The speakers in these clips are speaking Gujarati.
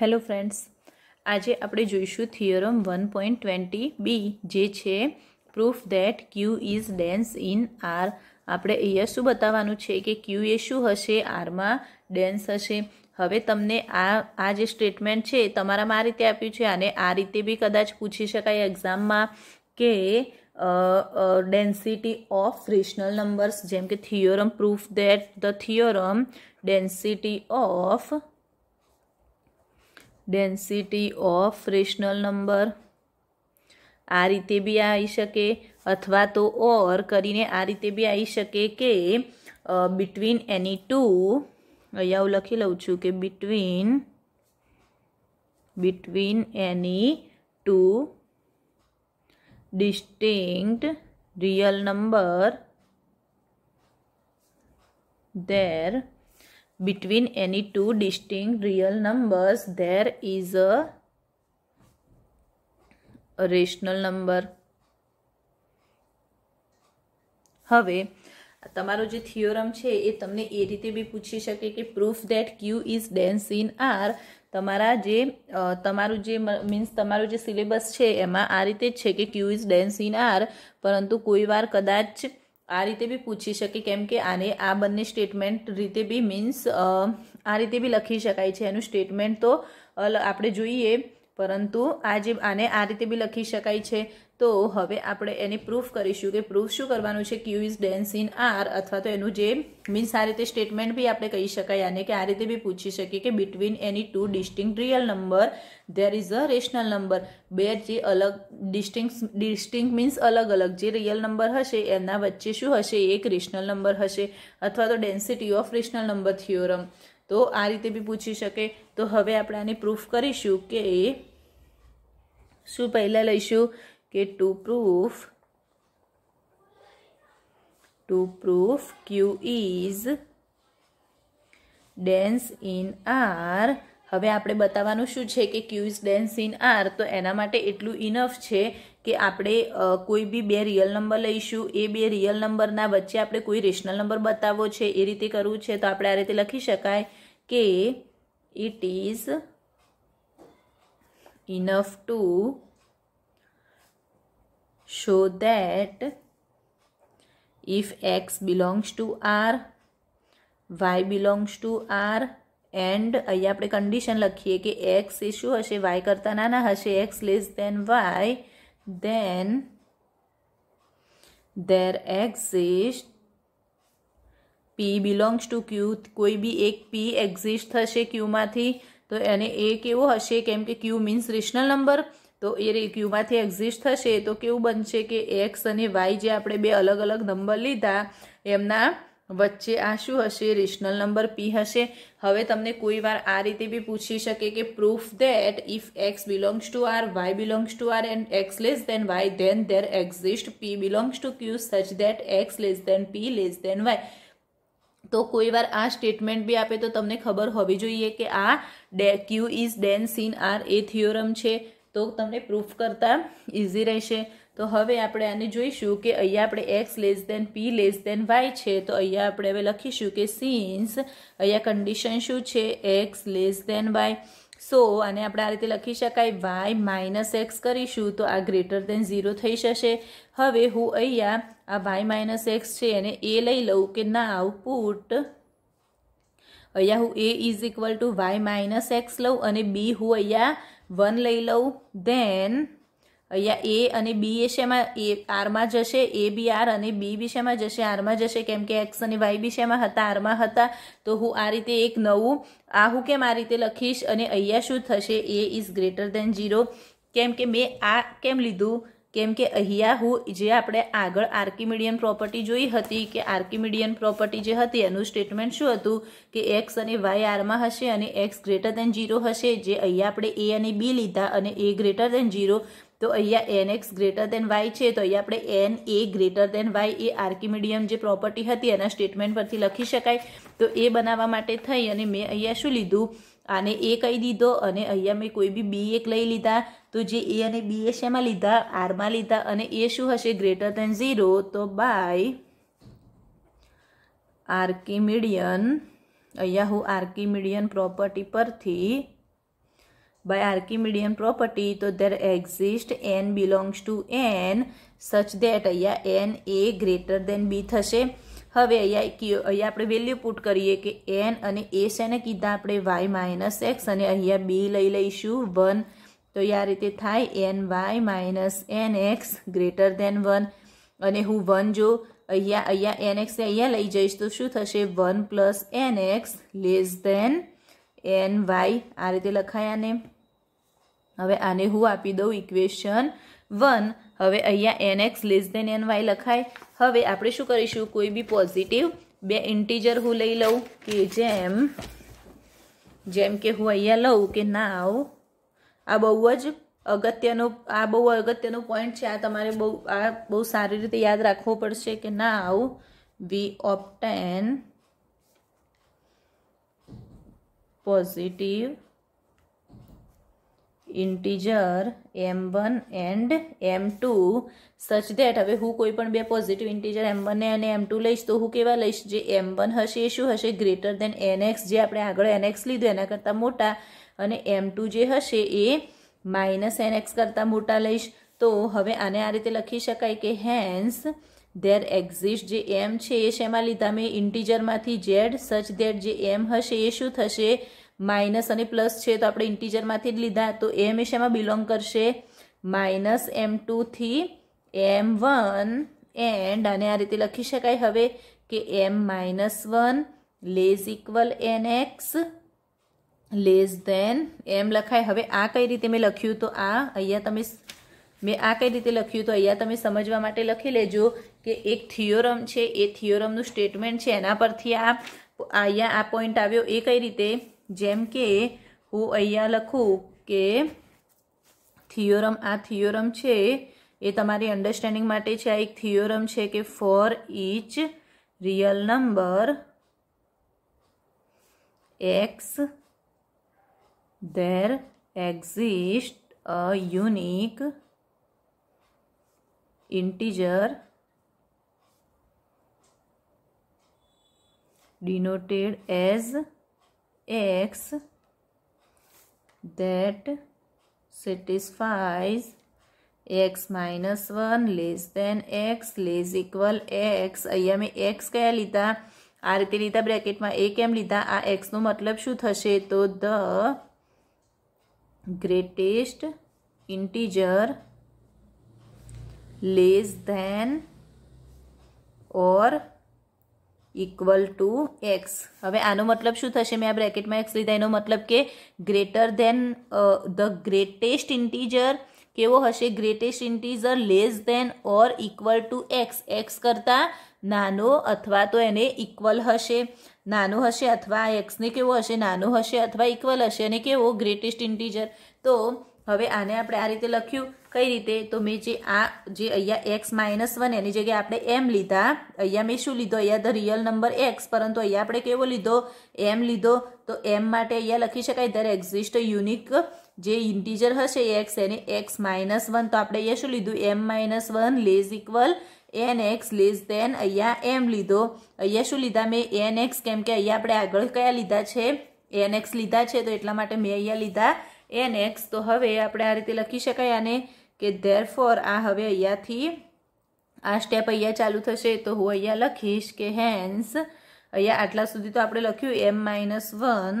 હેલો ફ્રેન્ડ્સ આજે આપણે જોઈશું theorem one point twenty B જે છે proof that Q is dense in R આપણે અહીંયા શું બતાવવાનું છે કે ક્યુ એ શું હશે આરમાં ડેન્સ હશે હવે તમને આ આ જે સ્ટેટમેન્ટ છે તમારામાં આ રીતે આપ્યું છે અને આ રીતે બી કદાચ પૂછી શકાય એક્ઝામમાં કે ડેન્સિટી ઓફ રેશનલ નંબર્સ જેમ કે theorem proof that the theorem density of density of rational number આ રીતે બી આવી શકે અથવા તો ઓર કરીને આ રીતે બી આવી શકે કે બિટવીન એની ટુ અહીંયા હું લખી લઉં છું કે between between any two distinct real number there between any two distinct real numbers there is a, a rational number હવે તમારો જે થિયોરમ છે એ તમને એ રીતે બી પૂછી શકે કે proof that Q is dense in R તમારા જે તમારું જે મીન્સ તમારું જે સિલેબસ છે એમાં આ રીતે જ છે કે Q is dense in R પરંતુ કોઈ વાર કદાચ આ રીતે બી પૂછી શકે કેમ કે આને આ બંને સ્ટેટમેન્ટ રીતે બી મીન્સ આ રીતે બી લખી શકાય છે એનું સ્ટેટમેન્ટ તો આપણે જોઈએ પરંતુ આ જે આને આ રીતે બી લખી શકાય છે તો હવે આપણે એને પ્રૂફ કરીશું કે પ્રૂફ શું કરવાનું છે Q is dense in R અથવા તો એનું જે મીન્સ આ રીતે સ્ટેટમેન્ટ બી આપણે કહી શકાય આને કે આ રીતે બી પૂછી શકીએ કે between any two distinct real number there is a rational number બે જે અલગ ડિસ્ટિંગ ડિસ્ટિંગ મીન્સ અલગ અલગ જે રિયલ નંબર હશે એમના વચ્ચે શું હશે એક રેશનલ નંબર હશે અથવા તો density of rational number theorem તો આ રીતે બી પૂછી શકે તો હવે આપણે આની પ્રૂફ કરીશું કે શું પહેલાં લઈશું કે to proof to proof Q is dense in R હવે આપણે બતાવવાનું શું છે કે Q is dense in R તો એના માટે એટલું ઇનફ છે કે આપણે કોઈ બી બે રિયલ નંબર લઈશું એ બે રિયલ નંબરના વચ્ચે આપણે કોઈ રેશનલ નંબર બતાવવો છે એ રીતે કરવું છે તો આપણે આ રીતે લખી શકાય કે it is enough to show that if x belongs to r y belongs to r and અહીંયા આપણે કન્ડિશન લખીએ કે એક્સ એ શું હશે વાય કરતાં નાના હશે X less than Y then there exist P belongs to Q કોઈ બી એક પી એક્ઝિસ્ટ થશે ક્યુમાંથી તો એને એ કેવો હશે કેમ કે ક્યુ મીન્સ રેશનલ નંબર તો એ ક્યુમાંથી એક્ઝિસ્ટ થશે તો કેવું બનશે કે એક્સ અને વાય જે આપણે બે અલગ અલગ નંબર લીધા એમના વચ્ચે આ શું હશે રેશનલ નંબર પી હશે હવે તમને કોઈ વાર આ રીતે બી પૂછી શકે કે proof that if X belongs to R Y belongs to R and X less than Y then there exist P belongs to Q such that X less than P less than Y તો કોઈ વાર આ સ્ટેટમેન્ટ બી આપે તો તમને ખબર હોવી જોઈએ કે આ the Q is dense in R એ થિયોરમ છે તો તમને પ્રૂફ કરતાં ઇઝી રહેશે તો હવે આપણે આને જોઈશું કે અહીંયા આપણે X less than P less than Y છે તો અહીંયા આપણે હવે લખીશું કે સીન્સ અહીંયા કન્ડિશન શું છે X less than Y so અને આપણે આ રીતે લખી શકાય વાય માઇનસ એક્સ કરીશું તો આ ગ્રેટર દેન ઝીરો થઈ જશે હવે હું અહીંયા આ વાય માઇનસ એક્સ છે એને એ લઈ લઉં કે નાવ પુટ અહીંયા હું A is equal to Y minus X લઉં અને બી હું અહીંયા વન લઈ લઉં ધેન અહીંયા એ અને બી એ શેમાં એ આરમાં જશે એ બી આર અને બી બી શેમાં જશે આરમાં જશે કેમ કે એક્સ અને વાય બી શેમાં હતા આરમાં હતા તો હું આ રીતે એક નવું આ હું કેમ આ રીતે લખીશ અને અહીંયા શું થશે A is greater than zero કેમ કે મેં આ કેમ લીધું કેમ કે અહીંયા હું જે આપણે આગળ આર્કિમીડિયન પ્રોપર્ટી જોઈ હતી કે આર્કિમીડિયન પ્રોપર્ટી જે હતી એનું સ્ટેટમેન્ટ શું હતું કે એક્સ અને વાય આરમાં હશે અને એક્સ ગ્રેટર દેન ઝીરો હશે જે અહીંયા આપણે એ અને બી લીધા અને એ ગ્રેટર દેન ઝીરો તો અહીંયા N X greater than Y છે તો અહીંયા આપણે N A greater than Y એ આર્કિમીડિયમ જે પ્રોપર્ટી હતી એના સ્ટેટમેન્ટ પરથી લખી શકાય તો એ બનાવવા માટે થઈ અને મેં અહીંયા શું લીધું આને એ કહી દીધો અને અહીંયા મેં કોઈ બી બી એક લઈ લીધા તો જે એ અને બી એ શેમાં લીધા આરમાં લીધા અને એ શું હશે ગ્રેટર દેન ઝીરો તો બાય આર્કિમીડિયન અહીંયા હું આર્કિમીડિયન પ્રોપર્ટી પરથી બાય Archimedean પ્રોપર્ટી તો there exist N belongs to N such that અહીંયા એન એ ગ્રેટર than બી થશે હવે અહીંયા અહીંયા આપણે વેલ્યુ પુટ કરીએ કે એન અને a શેને કીધા આપણે વાય માઇનસ એક્સ અને અહીંયા બી લઈ લઈશું વન તો આ રીતે થાય N Y minus N X greater than one અને હું વન જો અહીંયા અહીંયા એન એક્સને અહીંયા લઈ જઈશ તો શું થશે one plus N X less than N Y આ રીતે લખાય આને હવે આને હું આપી દઉં ઇક્વેશન વન હવે અહીંયા N X less than N Y લખાય હવે આપણે શું કરીશું કોઈ બી પોઝિટિવ બે ઇન્ટીજર હું લઈ લઉં કે જેમ જેમ કે હું અહીંયા લઉં કે ના નાવ આ બહુ જ અગત્યનો આ બહુ અગત્યનો પોઈન્ટ છે આ તમારે બહુ આ બહુ સારી રીતે યાદ રાખવું પડશે કે ના now we obtain positive integer M one and M two such that હવે હું કોઈ પણ બે પોઝિટિવ ઇન્ટીજર એમ વનને અને એમ ટુ લઈશ તો હું કેવા લઈશ જે એમ વન હશે એ શું હશે ગ્રેટર દેન એનએક્સ જે આપણે આગળ એનએક્સ લીધું એના કરતાં મોટા અને એમ ટુ જે હશે એ માઇનસ એનએક્સ કરતાં મોટા લઈશ તો હવે આને આ રીતે લખી શકાય કે હેન્સ ધેર એક્ઝિસ્ટ જે એમ છે એ શેમાં લીધા મેં ઇન્ટીજરમાંથી જેડ સચ ધેટ જે એમ હશે એ શું થશે માઇનસ અને પ્લસ છે તો આપણે ઇન્ટીજરમાંથી જ લીધા તો એ હંમેશામાં બિલોંગ કરશે માઇનસ એમ ટુથી એમ વન એન્ડ અને આ રીતે લખી શકાય હવે કે M minus one less equal N X less than M લખાય હવે આ કઈ રીતે મેં લખ્યું તો આ અહીંયા તમે મેં આ કઈ રીતે લખ્યું તો અહીંયા તમે સમજવા માટે લખી લેજો કે એક થિયોરમ છે એ થિયોરમનું સ્ટેટમેન્ટ છે એના પરથી આ અહીંયા આ પોઈન્ટ આવ્યો એ કઈ રીતે जैम के हुैया લખો કે થિયરમ આ થિયરમ છે એ તમારી અન્ડરસ્ટેન્ડિંગ માટે છે આ એક થિયરમ છે કે for each real number x there exist a unique integer denoted as X that satisfies X minus one less than X less equal X uh मैं एक्स क्या लीधा आ रीते लीधा ब्रेकेट में एक एम लीधा आ एक्स न मतलब शू थे तो the greatest integer less than और ઇક્વલ ટુ એક્સ હવે આનો મતલબ શું થશે મેં આ બ્રેકેટમાં એક્સ લીધા એનો મતલબ કે greater than the greatest integer કેવો હશે greatest integer less than or equal to X X કરતાં નાનો અથવા તો એને ઇક્વલ હશે નાનો હશે અથવા એક્સને કેવો હશે નાનો હશે અથવા ઇક્વલ હશે અને કેવો ગ્રેટેસ્ટ ઇન્ટીજર તો હવે આને આપણે આ રીતે લખ્યું કઈ રીતે તો મેં જે આ જે અહીંયા એક્સ માઇનસ વન એની જગ્યાએ આપણે એમ લીધા અહીંયા મેં શું લીધો અહીંયા ધ રિયલ નંબર એક્સ પરંતુ અહીંયા આપણે કેવો લીધો એમ લીધો તો એમ માટે અહીંયા લખી શકાય દર એક્ઝિસ્ટ યુનિક જે ઇન્ટીજર હશે એક્સ એને એક્સ માઇનસ વન તો આપણે અહીંયા શું લીધું M minus one less equal N X less than અહીંયા એમ લીધો અહીંયા શું લીધા મેં એન એક્સ કેમ કે અહીંયા આપણે આગળ કયા લીધા છે એન એક્સ લીધા છે તો એટલા માટે મેં અહીંયા લીધા એન એક્સ તો હવે આપણે આ રીતે લખી શકાય આને કે ધેરફોર આ હવે અહીંયાથી આ સ્ટેપ અહીંયા ચાલુ થશે તો હું અહીંયા લખીશ કે હેન્સ અહીંયા આટલા સુધી તો આપણે લખ્યું એમ માઇનસ વન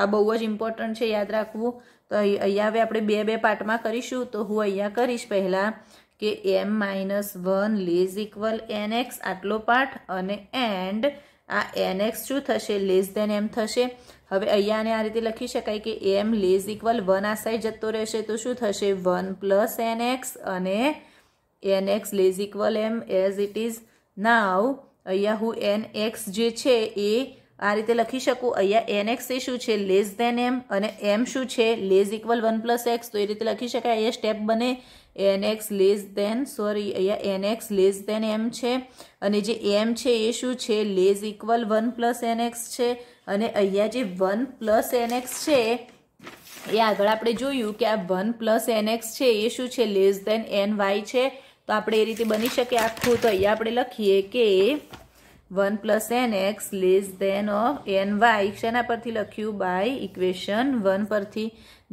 આ બહુ જ ઇમ્પોર્ટન્ટ છે યાદ રાખવું તો અહીંયા હવે આપણે બે બે પાર્ટમાં કરીશું તો હું અહીંયા કરીશ પહેલાં કે M minus one less equal N X આટલો પાર્ટ અને એન્ડ આ એનએક્સ શું થશે લેસ દેન એમ થશે હવે અહીંયાને આ રીતે લખી શકાય કે એમ લેઝ ઇક્વલ વન આ સાઈડ જતો રહેશે તો શું થશે વન પ્લસ એનએક્સ અને N X less equal M as it is now અહીંયા હું એન એક્સ જે છે એ આ રીતે લખી શકું અહીંયા એન એક્સ એ શું છે લેસ દેન એમ અને એમ શું છે less equal one plus X તો એ રીતે લખી શકાય એ સ્ટેપ બને N X less than sorry અહીંયા N X less than M છે અને જે એમ છે એ શું છે less equal one plus N X છે અને અહીંયા જે વન પ્લસ એન એક્સ છે એ આગળ આપણે જોયું કે આ વન પ્લસ એન એક્સ છે એ શું છે લેસ દેન એન વાય છે તો આપણે એ રીતે બની શકે આખું તો અહીંયા આપણે લખીએ કે one plus N X less than of N Y શેના પરથી લખ્યું બાય ઇક્વેશન વન પરથી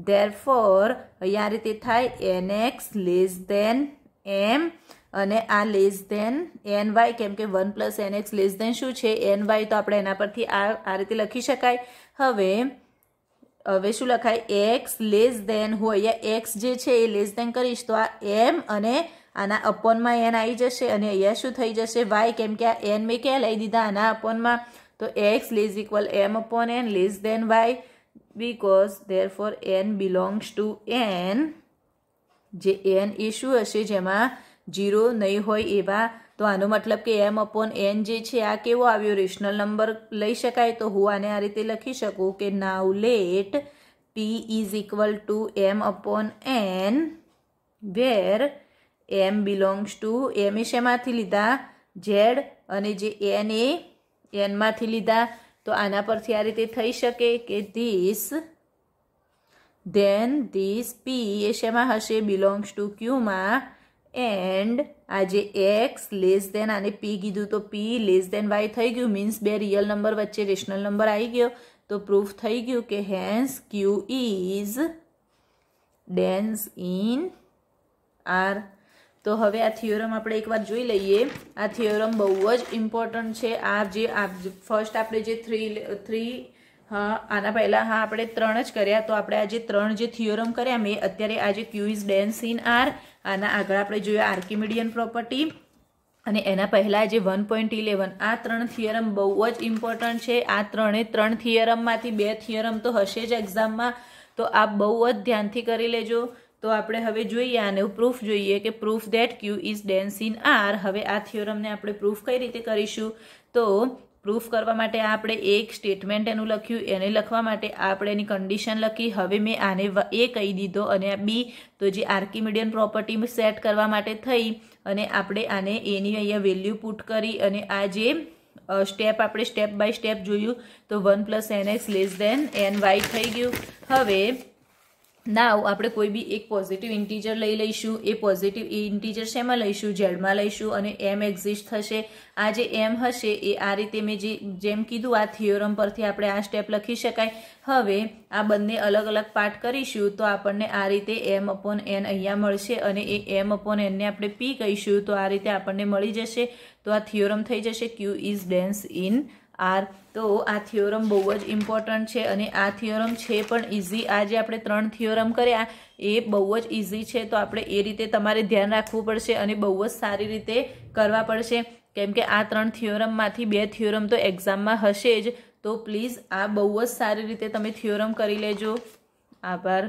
ધેરફોર અહીંયા આ રીતે થાય N X less than M અને આ લેસ દેન એન વાય કેમ કે one plus N X less than શું છે એન વાય તો આપણે એના પરથી આ આ રીતે લખી શકાય હવે હવે શું લખાય એક્સ લેસ દેન હું અહીંયા એક્સ જે છે એ લેસ દેન કરીશ તો આ એમ અને આના અપોનમાં એન આવી જશે અને અહીંયા શું થઈ જશે વાય કેમ કે આ એન મેં ક્યાં લઈ દીધા આના અપોનમાં તો X less equal M upon N less than Y because therefore N belongs to N જે એન એ શું હશે જેમાં જીરો નહીં હોય એવા તો આનો મતલબ કે એમ અપોન એન જે છે આ કેવો આવ્યો રેશનલ નંબર લઈ શકાય તો હું આને આ રીતે લખી શકું કે now let P is equal to M upon N where M belongs to M એ શેમાંથી લીધા ઝેડ અને જે એન એ એનમાંથી લીધા તો આના પરથી આ રીતે થઈ શકે કે ધીસ ધેન ધીસ પી એ શેમાં હશે બિલોંગ્સ ટુ ક્યુમાં એન્ડ આજે એક્સ લેસ દેન આને પી કીધું તો પી લેસ દેન વાય થઈ ગયું મીન્સ બે રિયલ નંબર વચ્ચે રેશનલ નંબર આવી ગયો તો પ્રૂફ થઈ ગયું કે hence Q is dense in R તો હવે આ થિયોરમ આપણે એકવાર જોઈ લઈએ આ થિયોરમ બહુ જ ઇમ્પોર્ટન્ટ છે આ જે ફર્સ્ટ આપણે જે થ્રી થ્રી હા આના પહેલાં હા આપણે ત્રણ જ કર્યા તો આપણે આજે ત્રણ જે થિયોરમ કર્યા મેં અત્યારે આજે ક્યુઇઝ ડેન્સ ઇન આર આના આગળ આપણે જોયું આર્કિમિડિયન પ્રોપર્ટી અને એના પહેલાં જે વન પોઈન્ટ ઇલેવન આ ત્રણ થિયરમ બહુ જ ઇમ્પોર્ટન્ટ છે આ ત્રણે ત્રણ થિયરમમાંથી બે થિયરમ તો હશે જ એક્ઝામમાં તો આપ બહુ જ ધ્યાનથી કરી લેજો તો આપણે હવે જોઈએ આને પ્રૂફ જોઈએ કે proof that Q is dense in R હવે આ થિયોરમને આપણે પ્રૂફ કઈ રીતે કરીશું તો પ્રૂફ કરવા માટે આપણે એક સ્ટેટમેન્ટ એનું લખ્યું એને લખવા માટે આપણે એની કન્ડિશન લખી હવે મેં આને એ કહી દીધો અને આ બી તો જે આર્કિમીડિયન પ્રોપર્ટી સેટ કરવા માટે થઈ અને આપણે આને એની અહીંયા વેલ્યુ પુટ કરી અને આ જે સ્ટેપ આપણે સ્ટેપ બાય સ્ટેપ જોયું તો one plus N X less than N Y થઈ ગયું હવે નાવ આપણે કોઈ બી એક પોઝિટિવ ઇન્ટીજર લઈ લઈશું એ પોઝિટિવ ઇન્ટીજર શેમાં લઈશું ઝેડમાં લઈશું અને એમ એક્ઝિસ્ટ થશે આ જે એમ હશે એ આ રીતે મેં જે જેમ કીધું આ થિયોરમ પરથી આપણે આ સ્ટેપ લખી શકાય હવે આ બંને અલગ અલગ પાર્ટ કરીશું તો આપણને આ રીતે એમ અપોન એન અહીંયા મળશે અને એ એમ અપોન એનને આપણે પી કહીશું તો આ રીતે આપણને મળી જશે તો આ થિયોરમ થઈ જશે Q is dense in R તો આ થિયોરમ બહુ જ ઇમ્પોર્ટન્ટ છે અને આ થિયોરમ છે પણ ઇઝી આ જે આપણે ત્રણ થિયોરમ કર્યા એ બહુ જ ઇઝી છે તો આપણે એ રીતે તમારે ધ્યાન રાખવું પડશે અને બહુ જ સારી રીતે કરવા પડશે કેમ કે આ ત્રણ થિયોરમમાંથી બે થિયોરમ તો એક્ઝામમાં હશે જ તો પ્લીઝ આ બહુ જ સારી રીતે તમે થિયોરમ કરી લેજો આભાર